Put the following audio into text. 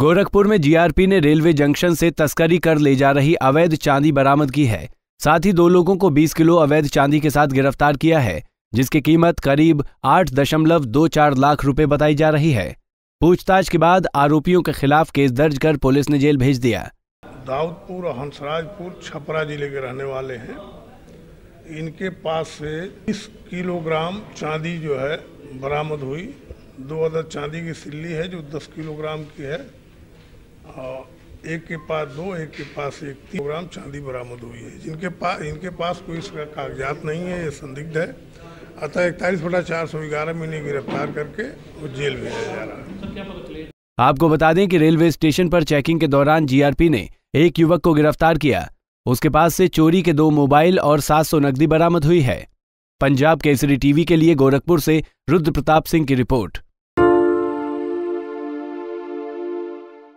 गोरखपुर में जीआरपी ने railway junction से तस्करी कर ले जा रही अवैध चांदी बरामद की है साथ ही दो लोगों को 20 किलो अवैध चांदी के साथ गिरफ्तार किया है जिसकी कीमत करीब आठ दशमलव दो चार लाख रुपए बताई जा रही है पूछताछ के बाद आरोपियों के खिलाफ केस दर्ज कर पुलिस ने जेल भेज दिया दाऊदपुर और हंसराजपुर छपरा जिले के रहने वाले हैं इनके पास से 20 किलोग्राम चांदी जो है बरामद हुई दो अदर चांदी की सिल्ली है जो 10 किलोग्राम की है हाँ, एक के पास दो एक के पास एक तीन ग्राम चांदी बरामद हुई है जिनके पास इनके पास कोई इसका कागजात नहीं है ये संदिग्ध है अतः इकतालीस बटा चार सौ ग्यारह में इन्हें गिरफ्तार करके वो जेल भेजा जा रहा है आपको बता दें कि रेलवे स्टेशन पर चेकिंग के दौरान जीआरपी ने एक युवक को गिरफ्तार किया उसके पास से चोरी के दो मोबाइल और सात सौ नकदी बरामद हुई है पंजाब केसरी टीवी के लिए गोरखपुर से रुद्र प्रताप सिंह की रिपोर्ट